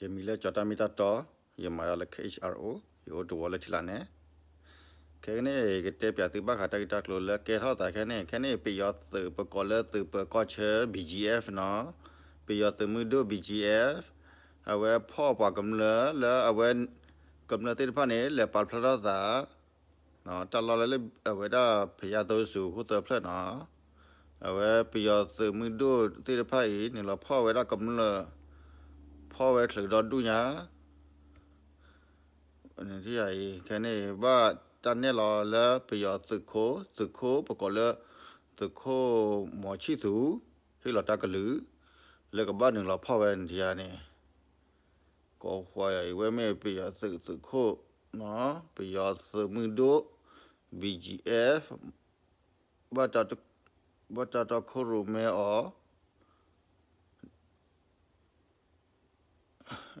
ရေမီလဲကြတာမီတာတော့ရေမာရလက် HRO ရိုဒဝလက်ထလာနေခဲနေကတဲ့ပြတိပါခတာကတာလိုလဲကဲထောတာခဲနေခဲနေပြရသပကောလဲသပကောချေ BGF နော်ပြရသမှုတို့ BGF အဝဲဖော့ပါကမလဲလဲအဝဲကမ္နတိဖာနေလဲပါဖလာတာနော်တလော်လဲအဝဲတာဖရသောစုဟုတ်တယ်ဖလက်နော်အဝဲပြရသမှုတို့တိဖာဤနေလဖော့ဝဲတာကမလဲဖောเวทหรือดอดูญาอันนี้ที่ใหญ่แค่นี้ว่าจันเนี่ยรอแล้วไปยอสึกโคสึกโคประกอบแล้วสึกโคหมอชิสูที่เราตากระลือแล้วก็บ้านหนึ่งเราพ่อแวนทียนี่ก็ควายไว้ไม่ไปยอสึกสึกโคเนาะไปยอสึมือโด BGF ว่าจะว่าจะตะโครูเมอ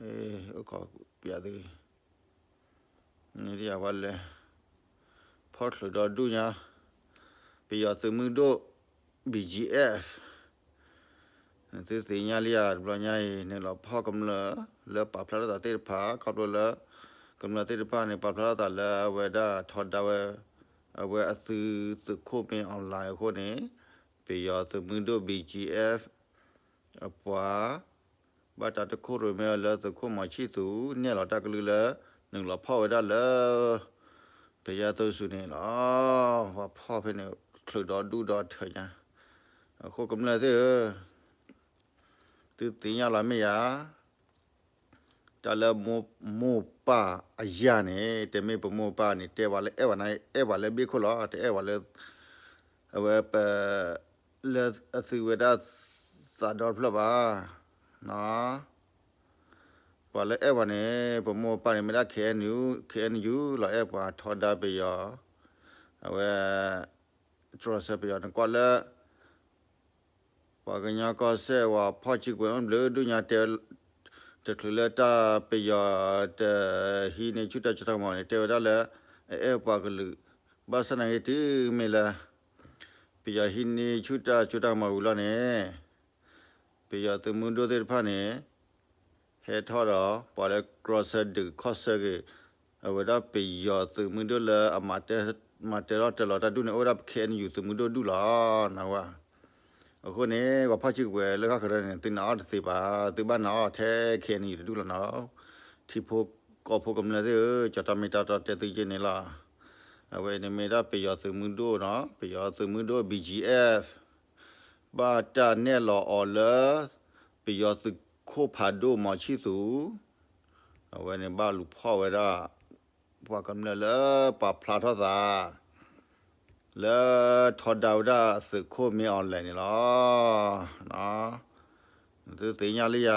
အဲကောပြရတယ်နေရပါလေဖော့လို့တော့ဒူညာပြရသူမှုတို့ BGF သူတင်ညာလျာဘလညာနေလို့ဖော့ကမလလေပပလာတာတေဖာကောက်လို့ကမလတေဖာနေပပလာတာလေဝေဒါထော်ဒါဝေအဝေအသူသူခိုးပင်အွန်လိုင်းခိုးနေပြရသူမှုတို့ BGF အပွားဘာတာတခုရမဲလာတခုမချီတူနဲ့လာတကလူလာနင်လာဖောက်ရလာပရတုစုနေလာဟာဖောက်ဖနေခလူတော်ဒူတော်ထညာအခုကမလာသေးသူတင်ရလာမေယာတလမမောပါအရာနဲ့တမေပမောပါနဲ့တဲပါလေအဲ့ပါနိုင်အဲ့ပါလေဘိခလောတဲအဲ့ပါလေအဝပလက်အသီဝဒသာတော်ဖလပါနာပလဲအဝနေပမောပါနေမရခဲနူခဲနူလာအပါထော်ဒါပယအဝဲထရဆပယနကွာလဲပကညာကဆဲဝါဖော့ချိကွန်လေဒုညာတဲတထလတာပယတဟီနေချူတချတမောနေတဲရလဲအဲပါကလူဘာစနေတီမေလာပယဟီနေချူတချူတမောလာနေပေယတမွန်ဒိုတဲ့ဖာနေဟဲထော်တော့ပါလေကရော့ဆာဒခော့ဆာကအဝဒပေယတမွန်ဒိုလာအမတဲမတဲတော့တလော်တာဒုနေအိုရပ်ခဲနယူတမွန်ဒိုဒူလာနာဝါအခုနေဝဖချစ်ကွယ်လကခရနေတင်နာတစီပါသူဘာနာထဲခဲနီဒူလာနော်တီဖိုကောဖိုကမနေတဲ့ချတာမီတာတာတဲတိကျနေလားအဝေနေမေတာပေယသမွန်ဒိုနော်ပေယသမွန်ဒို BGF ပါတာနဲ့လော်အော်လပြယောသခိုဖာဒိုမော်ချီသူအဝဲနေဘာလူဖော်ဝဲရာဘွာကမ်လပပလာထောသာလေထော်ဒေါဒါစခိုမီအွန်လိုင်းလောနော်သူတင်ရလေးရ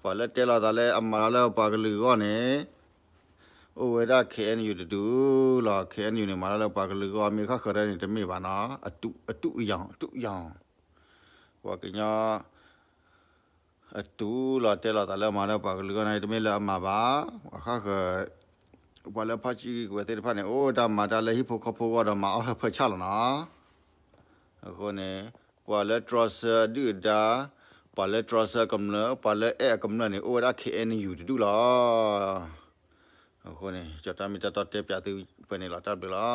ပါလက်တဲလာတာလဲအမလာလဲပါကလူကောနေโอเวราเคนอยู่ดูลอเคนอยู่เนี่ยมาแล้วปากลึกก็มีข้าเคยได้เนี่ยจะไม่บานะอตุอตุอย่างอตุอย่างว่ากันยาအတူလာတဲလာတလာမာနာပါကလကနိုင်တမဲလာမှာပါအခါခဘလဖချီကွယ်တဲ့ဖာနေအိုဒါမာတာလေဟိဖိုခဖိုဝါဒမာအဟဖချလာနာအခုနေကွာလက်ထရဆာဒူဒါပါလက်ထရဆာကမ္နပါလက်အဲကမ္နနေအိုဒါခေအန်ယူတူလာ Aku ni, catatan minta tote piatu penilatan bila.